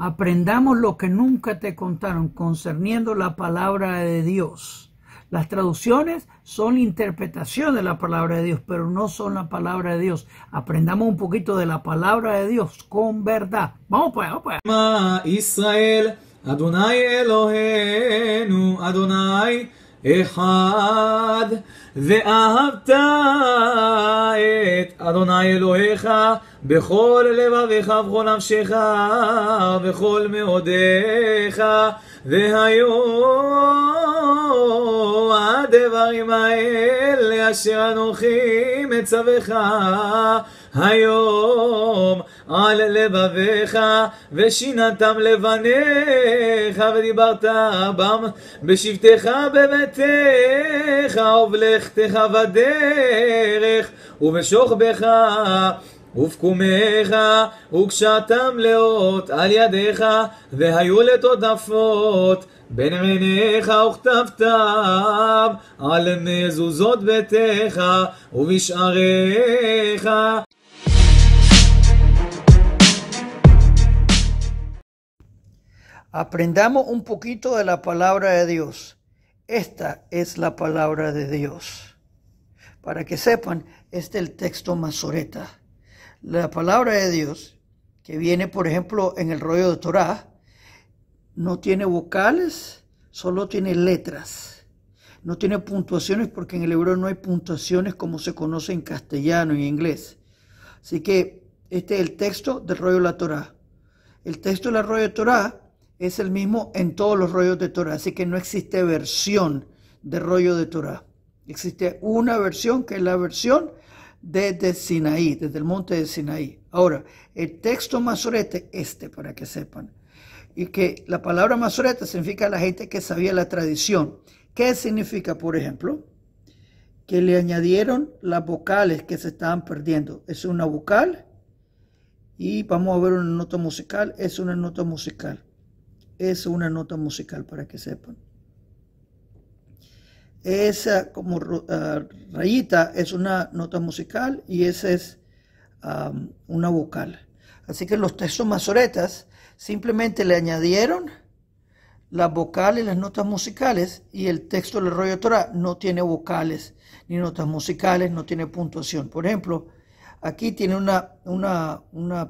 aprendamos lo que nunca te contaron concerniendo la palabra de Dios. Las traducciones son interpretación de la palabra de Dios, pero no son la palabra de Dios. Aprendamos un poquito de la palabra de Dios con verdad. Vamos pues, vamos pues. ואהבת את אדוני אלוהיך בכל לבביך ובכל נפשך ובכל מאודיך והיום הדברים האלה אשר אנוכי מצווך היום על לבביך ושינתם לבניך ודיברת בם בשבתך בביתך ובלכתך בדרך ובשוכבך ובקומך וקשתם לאות על ידיך והיו לתודפות Aprendamos un poquito de la palabra de Dios. Esta es la palabra de Dios. Para que sepan, este es el texto Masoreta. La palabra de Dios, que viene, por ejemplo, en el rollo de Torah, no tiene vocales, solo tiene letras. No tiene puntuaciones porque en el hebreo no hay puntuaciones como se conoce en castellano y en inglés. Así que este es el texto del rollo de la Torá. El texto del rollo de Torá es el mismo en todos los rollos de Torá, así que no existe versión de rollo de Torá. Existe una versión que es la versión desde Sinaí, desde el monte de Sinaí. Ahora, el texto más masorete, este para que sepan, y que la palabra Masoreta significa la gente que sabía la tradición. ¿Qué significa, por ejemplo? Que le añadieron las vocales que se estaban perdiendo. Es una vocal y vamos a ver una nota musical. Es una nota musical. Es una nota musical para que sepan. Esa como ah, rayita es una nota musical y esa es ah, una vocal. Así que los textos masoretas Simplemente le añadieron las vocales, las notas musicales y el texto del rollo de Torah no tiene vocales ni notas musicales, no tiene puntuación. Por ejemplo, aquí tiene una,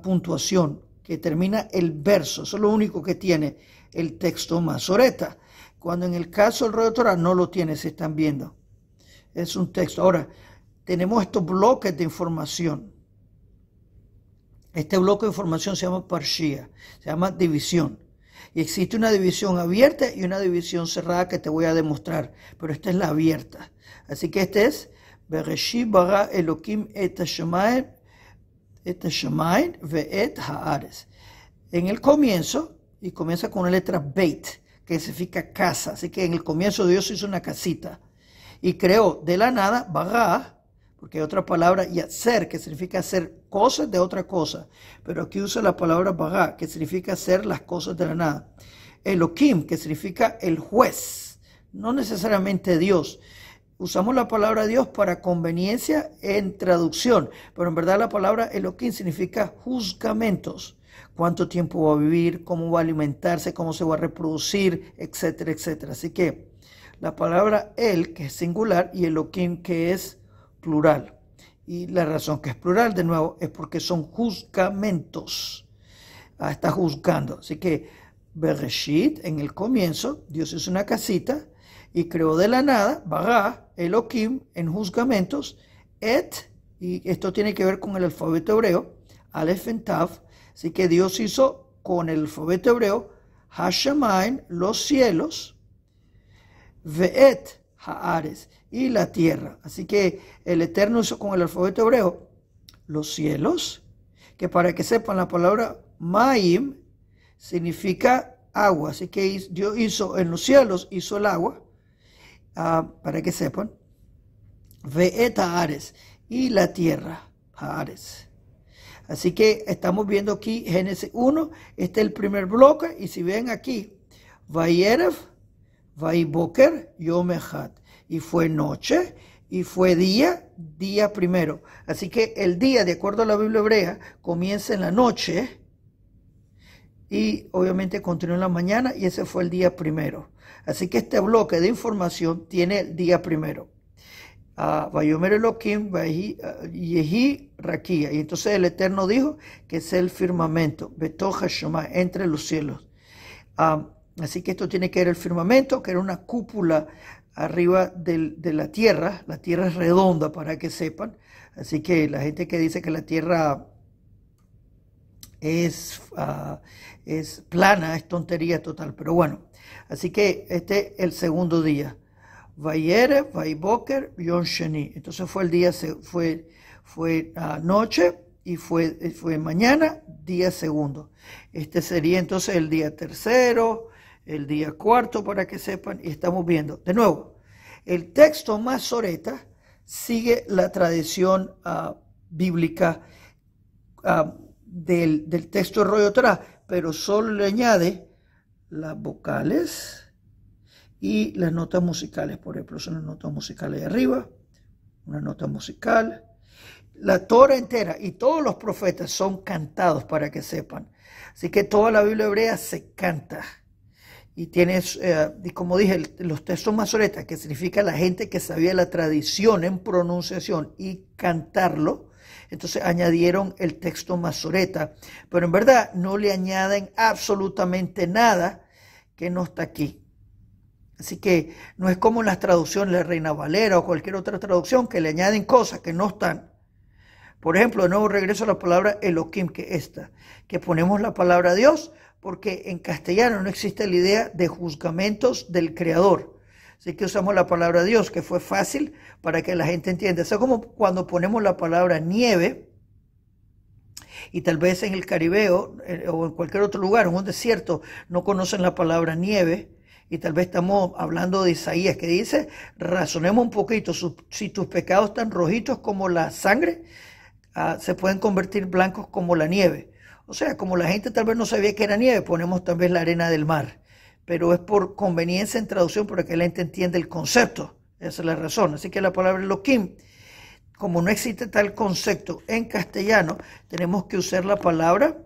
puntuación que termina el verso, eso es lo único que tiene el texto Masoreta, cuando en el caso del rollo de Torah no lo tiene, se están viendo. Es un texto. Ahora, tenemos estos bloques de información este bloque de información se llama parshia, se llama división. Y existe una división abierta y una división cerrada que te voy a demostrar, pero esta es la abierta. Así que este es Bereshit bara elokim et ve'et haares. En el comienzo, y comienza con la letra beit, que significa casa. Así que en el comienzo Dios hizo una casita y creó de la nada bara porque hay otra palabra, y hacer que significa hacer cosas de otra cosa. Pero aquí usa la palabra bagá, que significa hacer las cosas de la nada. Elohim, que significa el juez, no necesariamente Dios. Usamos la palabra Dios para conveniencia en traducción, pero en verdad la palabra Elohim significa juzgamentos. Cuánto tiempo va a vivir, cómo va a alimentarse, cómo se va a reproducir, etcétera, etcétera. Así que la palabra El, que es singular, y Elohim, que es plural. Y la razón que es plural, de nuevo, es porque son juzgamentos. Ah, está juzgando. Así que Bereshit, en el comienzo, Dios hizo una casita y creó de la nada, Bará, Elohim, en juzgamentos, Et, y esto tiene que ver con el alfabeto hebreo, Aleph Tav. Así que Dios hizo con el alfabeto hebreo, Hashemain, los cielos, Ve'et, Haares, y la tierra. Así que el Eterno hizo con el alfabeto hebreo los cielos, que para que sepan la palabra Maim significa agua. Así que Dios hizo en los cielos, hizo el agua, ah, para que sepan. Veeta Ares y la tierra, Ares. Así que estamos viendo aquí Génesis 1, este es el primer bloque, y si ven aquí, Vayerev y fue noche y fue día, día primero. Así que el día, de acuerdo a la Biblia hebrea, comienza en la noche y obviamente continúa en la mañana y ese fue el día primero. Así que este bloque de información tiene el día primero. Ah, Vayomer ah, Y entonces el Eterno dijo que es el firmamento, Betoja Shema, entre los cielos. Ah, Así que esto tiene que ver el firmamento, que era una cúpula arriba de la tierra. La tierra es redonda, para que sepan. Así que la gente que dice que la tierra es, ah, es plana, es tontería total. Pero bueno, así que este es el segundo día. Vayere, Vaiboker, John Sheni. Entonces fue el día, fue, fue ah, noche y fue, fue mañana, día segundo. Este sería entonces el día tercero, el día cuarto para que sepan y estamos viendo. De nuevo, el texto más soreta sigue la tradición ah, bíblica ah, del, texto de rollo atrás pero solo le añade las vocales y las notas musicales. Por ejemplo, son las notas musicales de arriba, una nota musical. La Torah entera y todos los profetas son cantados para que sepan. Así que toda la Biblia hebrea se canta y tienes, eh, como dije, los textos masoretas, que significa la gente que sabía la tradición en pronunciación y cantarlo, entonces añadieron el texto masoreta, pero en verdad no le añaden absolutamente nada que no está aquí. Así que no es como las traducciones de Reina Valera o cualquier otra traducción que le añaden cosas que no están por ejemplo, de nuevo regreso a la palabra Elohim, que esta, que ponemos la palabra Dios, porque en castellano no existe la idea de juzgamentos del Creador. Así que usamos la palabra Dios, que fue fácil para que la gente entienda. O sea, como cuando ponemos la palabra nieve, y tal vez en el Caribeo eh, o en cualquier otro lugar, en un desierto, no conocen la palabra nieve, y tal vez estamos hablando de Isaías que dice, razonemos un poquito, si tus pecados están rojitos como la sangre, Ah, se pueden convertir blancos como la nieve. O sea, como la gente tal vez no sabía que era nieve, ponemos tal vez la arena del mar. Pero es por conveniencia en traducción para que la gente entienda el concepto. Esa es la razón. Así que la palabra loquim como no existe tal concepto en castellano, tenemos que usar la palabra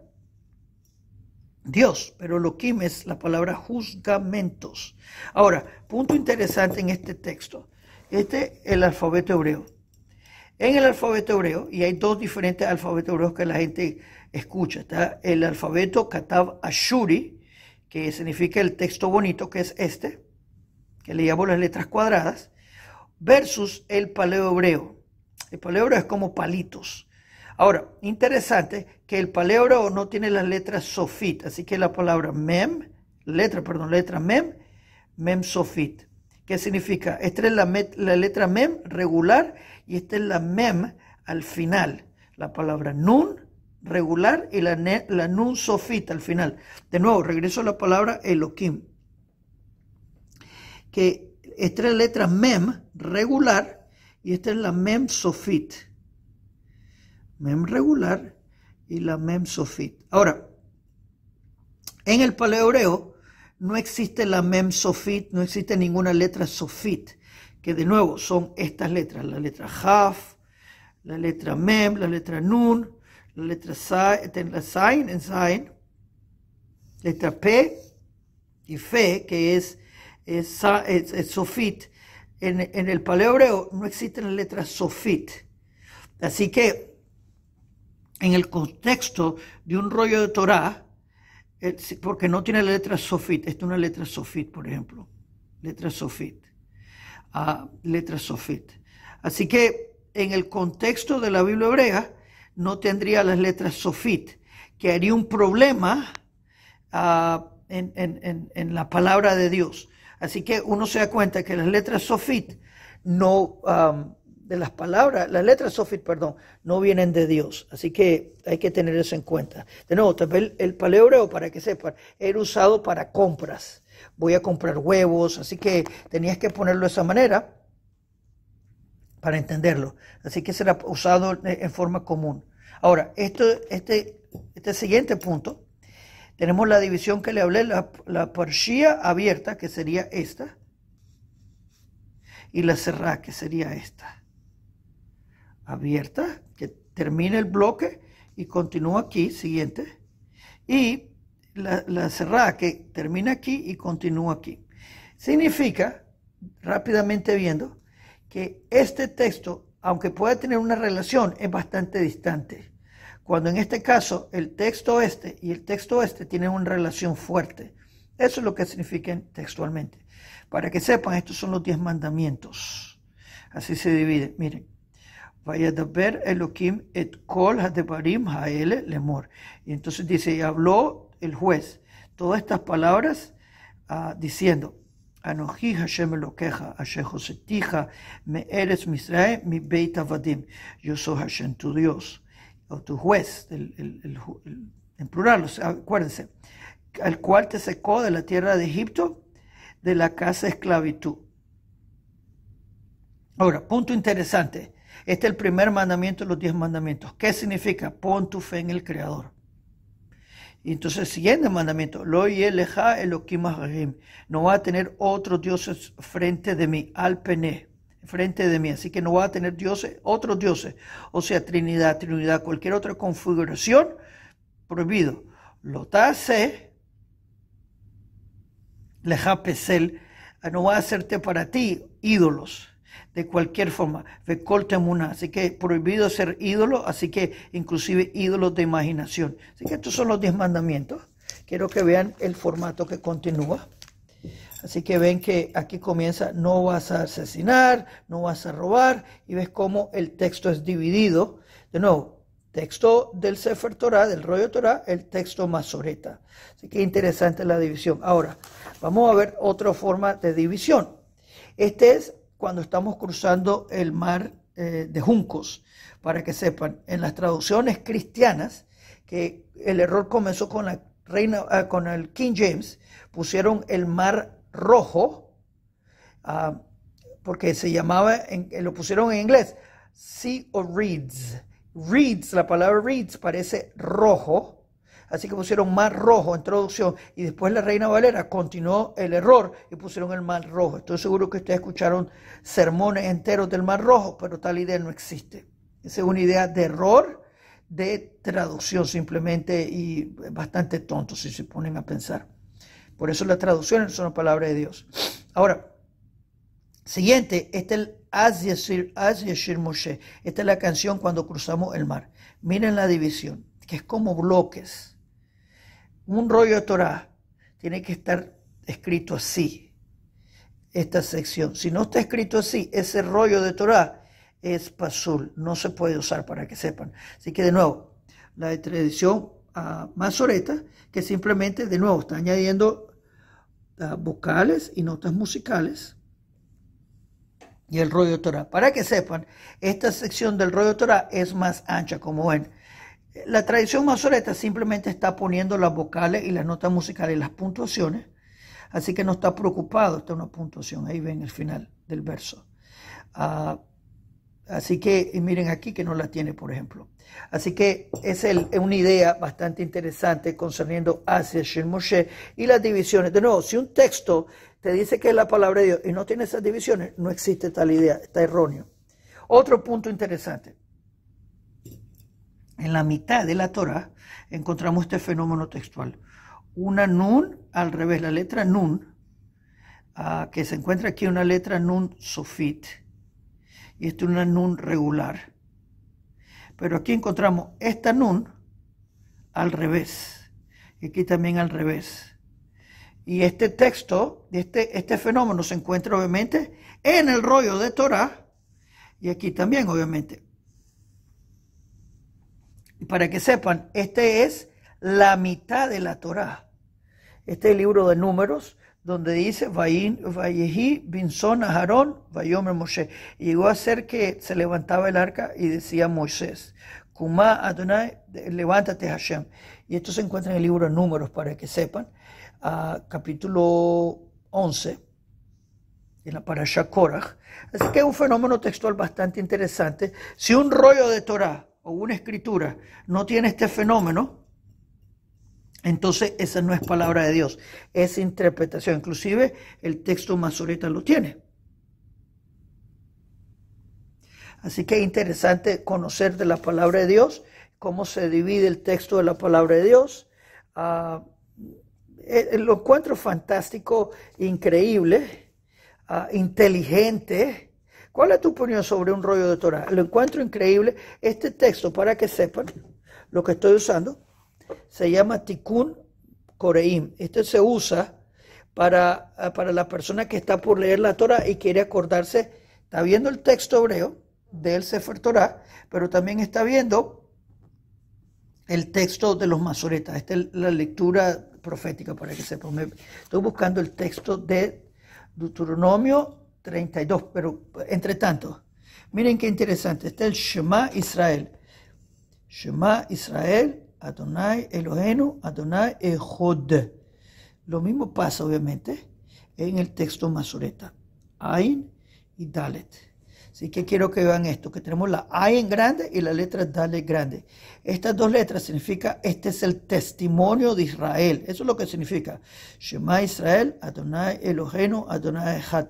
Dios, pero loquim es la palabra juzgamentos. Ahora, punto interesante en este texto. Este es el alfabeto hebreo en el alfabeto hebreo, y hay dos diferentes alfabetos hebreos que la gente escucha. Está el alfabeto Katav Ashuri, que significa el texto bonito, que es este, que le llamo las letras cuadradas, versus el paleo hebreo. El paleo hebreo es como palitos. Ahora, interesante que el paleo hebreo no tiene las letras sofit, así que la palabra mem, letra, perdón, letra mem, mem sofit. ¿Qué significa? Esta es la, la letra mem regular y esta es la mem al final. La palabra nun regular y la, la nun sofit al final. De nuevo, regreso a la palabra Elohim. Que esta es la letra mem regular y esta es la mem sofit. Mem regular y la mem sofit. Ahora, en el hebreo no existe la mem sofit, no existe ninguna letra sofit que de nuevo son estas letras, la letra Haf, la letra Mem, la letra Nun, la letra Sain, la sign en sign letra P y Fe, que es, es, Sofit. En, en, el paleo no existen las letras Sofit. Así que, en el contexto de un rollo de Torah, eh, porque no tiene la letra Sofit, esta es una letra Sofit, por ejemplo, letra Sofit a letras sofit. Así que en el contexto de la Biblia hebrea no tendría las letras sofit, que haría un problema ah, en, la palabra de Dios. Así que uno se da cuenta que las letras sofit no... de las palabras, las letras sofit, perdón, no vienen de Dios. Así que hay que tener eso en cuenta. De nuevo, el, para que sepan, era usado para compras voy a comprar huevos, así que tenías que ponerlo de esa manera para entenderlo. Así que será usado en forma común. Ahora, esto, este, este siguiente punto, tenemos la división que le hablé, la, la abierta, que sería esta, y la cerrada, que sería esta. Abierta, que termina el bloque y continúa aquí, siguiente. Y la, cerrada que termina aquí y continúa aquí. Significa, rápidamente viendo, que este texto, aunque pueda tener una relación, es bastante distante. Cuando en este caso el texto este y el texto este tienen una relación fuerte. Eso es lo que significa textualmente. Para que sepan, estos son los diez mandamientos. Así se divide. Miren, et kol haele lemor. Y entonces dice, y habló el juez todas estas palabras ah, diciendo, Anoji Hashem Hashem me eres Misrae, mi Beit Avadim. Yo soy Hashem, tu Dios, o tu juez, el, el, el, en plural, acuérdense, al cual te secó de la tierra de Egipto, de la casa de esclavitud. Ahora, punto interesante. Este es el primer mandamiento de los diez mandamientos. ¿Qué significa? Pon tu fe en el Creador. Y entonces, siguiente mandamiento, lo eleja no va a tener otros dioses frente de mí, al pene, frente de mí, así que no va a tener dioses, otros dioses, o sea, Trinidad, Trinidad, cualquier otra configuración, prohibido. Lo tase, no va a hacerte para ti ídolos de cualquier forma, muna, así que prohibido ser ídolo, así que inclusive ídolos de imaginación. Así que estos son los diez mandamientos. Quiero que vean el formato que continúa. Así que ven que aquí comienza, no vas a asesinar, no vas a robar, y ves cómo el texto es dividido. De nuevo, texto del Sefer Torah, del rollo Torah, el texto Masoreta. Así que interesante la división. Ahora, vamos a ver otra forma de división. Este es cuando estamos cruzando el mar eh, de Juncos, para que sepan, en las traducciones cristianas, que el error comenzó con la reina, ah, con el King James, pusieron el mar rojo, ah, porque se llamaba, eh, lo pusieron en inglés, Sea of Reeds. Reeds, la palabra reeds parece rojo, Así que pusieron mar rojo en traducción y después la Reina Valera continuó el error y pusieron el mar rojo. Estoy seguro que ustedes escucharon sermones enteros del mar rojo, pero tal idea no existe. Esa es una idea de error de traducción simplemente y bastante tonto si se ponen a pensar. Por eso las traducciones son la palabra de Dios. Ahora, siguiente, este es el Asyashir Moshe. Esta es la canción cuando cruzamos el mar. Miren la división, que es como bloques un rollo de Torah tiene que estar escrito así, esta sección. Si no está escrito así, ese rollo de Torah es pasul, no se puede usar para que sepan. Así que de nuevo, la tradición a ah, masoreta, que simplemente de nuevo está añadiendo ah, vocales y notas musicales y el rollo de Torah. Para que sepan, esta sección del rollo de Torah es más ancha, como ven la tradición masoreta simplemente está poniendo las vocales y las notas musicales y las puntuaciones, así que no está preocupado, está una puntuación, ahí ven el final del verso. Ah, así que y miren aquí que no la tiene, por ejemplo. Así que es, una idea bastante interesante concerniendo Asia, Shir Moshe y las divisiones. De nuevo, si un texto te dice que es la palabra de Dios y no tiene esas divisiones, no existe tal idea, está erróneo. Otro punto interesante en la mitad de la Torah encontramos este fenómeno textual. Una nun al revés, la letra nun, ah, que se encuentra aquí una letra nun sufit. y esto es una nun regular. Pero aquí encontramos esta nun al revés, y aquí también al revés. Y este texto, este, este fenómeno se encuentra obviamente en el rollo de Torah, y aquí también obviamente para que sepan, este es la mitad de la Torá. Este es el libro de números donde dice, Vayehi Binzón, Aharón, Vayomer, Moshe. Llegó a ser que se levantaba el arca y decía Moisés, Kumá Adonai, levántate Hashem. Y esto se encuentra en el libro de números para que sepan, capítulo 11 en la parasha Korach. Así que es un fenómeno textual bastante interesante. Si un rollo de Torah o una escritura no tiene este fenómeno, entonces esa no es palabra de Dios, es interpretación. Inclusive el texto ahorita lo tiene. Así que es interesante conocer de la palabra de Dios, cómo se divide el texto de la palabra de Dios. Ah, eh, lo encuentro fantástico, increíble, ah, inteligente, ¿Cuál es tu opinión sobre un rollo de Torah? Lo encuentro increíble. Este texto, para que sepan lo que estoy usando, se llama Tikkun Koreim. Este se usa para, eh, para la persona que está por leer la Torah y quiere acordarse. Está viendo el texto hebreo del Sefer Torah, pero también está viendo el texto de los masoretas. Esta es la lectura profética, para que sepan. Estoy buscando el texto de Deuteronomio 32, pero entre tanto, miren qué interesante, está el Shema Israel. Shema Israel, Adonai Elohenu, Adonai Ehod. Lo mismo pasa, obviamente, en el texto Masureta. Ain y Dalet. Así que quiero que vean esto, que tenemos la Ain grande y la letra Dalet grande. Estas dos letras significa, este es el testimonio de Israel. Eso es lo que significa. Shema Israel, Adonai Elohenu, Adonai Echad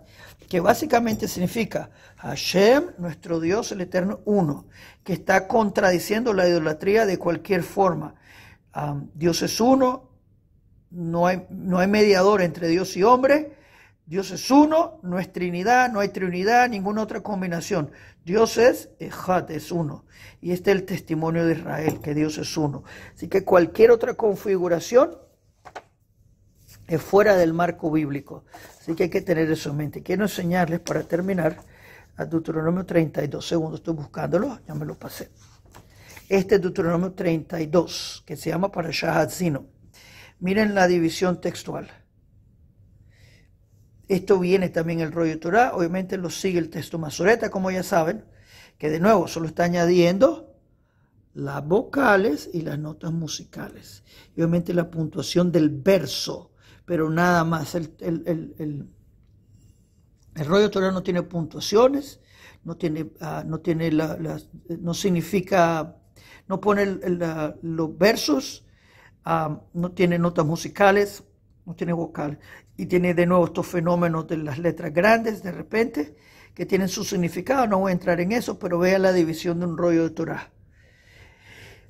que básicamente significa Hashem, nuestro Dios, el Eterno Uno, que está contradiciendo la idolatría de cualquier forma. Dios es uno, no hay, no hay mediador entre Dios y hombre. Dios es uno, no es Trinidad, no hay Trinidad, ninguna otra combinación. Dios es Ejat, es uno. Y este es el testimonio de Israel, que Dios es uno. Así que cualquier otra configuración es fuera del marco bíblico. Así que hay que tener eso en mente. Quiero enseñarles para terminar a Deuteronomio 32 Segundo, Estoy buscándolo, ya me lo pasé. Este es Deuteronomio 32, que se llama para Zino Miren la división textual. Esto viene también el rollo Torah, obviamente lo sigue el texto Masoreta, como ya saben, que de nuevo solo está añadiendo las vocales y las notas musicales. Y obviamente la puntuación del verso pero nada más. El, el, el, el rollo no tiene puntuaciones, no tiene, ah, no tiene no significa, no pone los versos, ah, no tiene notas musicales, no tiene vocal. Y tiene de nuevo estos fenómenos de las letras grandes de repente, que tienen su significado, no voy a entrar en eso, pero vea la división de un rollo de Torah.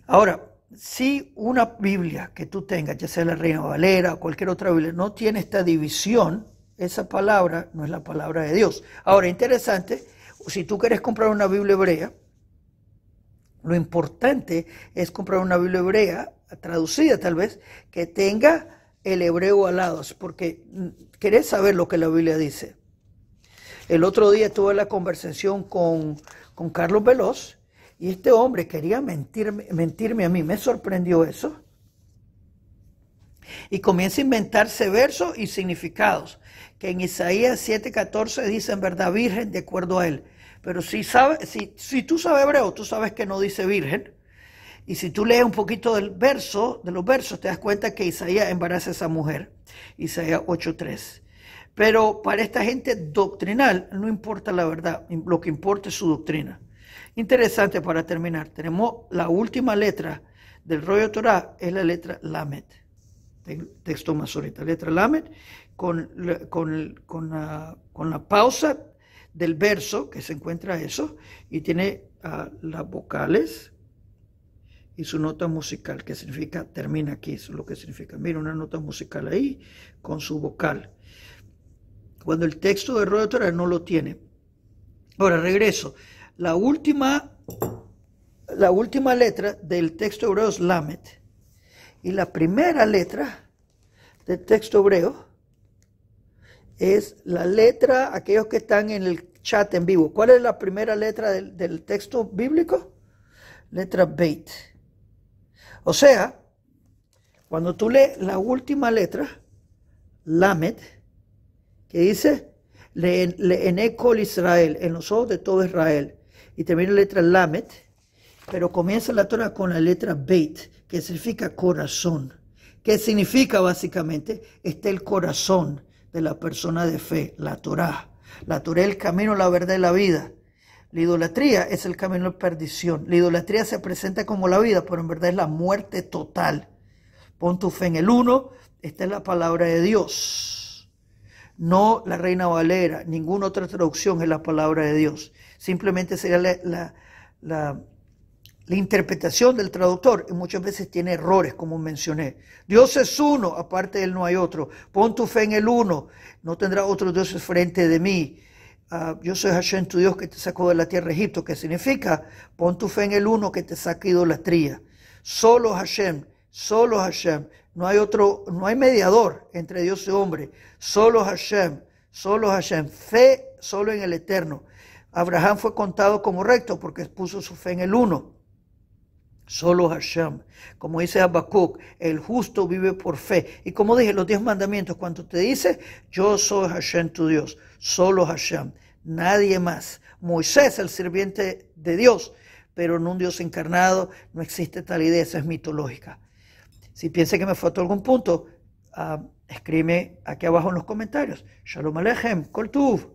Ahora, si una Biblia que tú tengas, ya sea la Reina Valera o cualquier otra Biblia, no tiene esta división, esa palabra no es la palabra de Dios. Ahora, interesante, si tú quieres comprar una Biblia hebrea, lo importante es comprar una Biblia hebrea, traducida tal vez, que tenga el hebreo al lado, porque mm, querés saber lo que la Biblia dice. El otro día tuve la conversación con, con Carlos Veloz y este hombre quería mentirme, mentirme a mí, me sorprendió eso. Y comienza a inventarse versos y significados, que en Isaías 7:14 dice en verdad virgen de acuerdo a él. Pero si, sabe, si, tú sabes hebreo, tú sabes que no dice virgen. Y si tú lees un poquito del verso, de los versos, te das cuenta que Isaías embaraza a esa mujer. Isaías 8:3. Pero para esta gente doctrinal no importa la verdad, lo que importa es su doctrina. Interesante para terminar, tenemos la última letra del rollo Torah, es la letra Lamed, texto masorita, letra Lamed, con, con, con, la, con la pausa del verso que se encuentra eso y tiene ah, las vocales y su nota musical, que significa, termina aquí, eso es lo que significa. Mira, una nota musical ahí con su vocal. Cuando el texto del rollo Torah no lo tiene. Ahora, regreso. La última, la última letra del texto hebreo es Lamet. Y la primera letra del texto hebreo es la letra, aquellos que están en el chat en vivo. ¿Cuál es la primera letra del, texto bíblico? Letra Beit. O sea, cuando tú lees la última letra, Lamed, que dice, le, le Israel, en los ojos de todo Israel y termina la letra Lamet, pero comienza la Torah con la letra Beit, que significa corazón. que significa básicamente? Está el corazón de la persona de fe, la Torah. La Torah es el camino, la verdad y la vida. La idolatría es el camino de perdición. La idolatría se presenta como la vida, pero en verdad es la muerte total. Pon tu fe en el uno, esta es la palabra de Dios. No la Reina Valera, ninguna otra traducción es la palabra de Dios. Simplemente sería la, interpretación del traductor y muchas veces tiene errores, como mencioné. Dios es uno, aparte de él no hay otro. Pon tu fe en el uno, no tendrá otro Dios frente de mí. Ah, yo soy Hashem, tu Dios, que te sacó de la tierra de Egipto, ¿Qué significa pon tu fe en el uno que te saca idolatría. Solo Hashem, solo Hashem. No hay otro, no hay mediador entre Dios y hombre. Solo Hashem, solo Hashem. Fe solo en el Eterno. Abraham fue contado como recto porque puso su fe en el uno, solo Hashem. Como dice Habacuc, el justo vive por fe. Y como dije, los diez mandamientos, cuando te dice, yo soy Hashem tu Dios, solo Hashem, nadie más. Moisés, el sirviente de Dios, pero en un Dios encarnado no existe tal idea, esa es mitológica. Si piensa que me faltó algún punto, escribe ah, escríbeme aquí abajo en los comentarios. Shalom Alejem, Koltuv.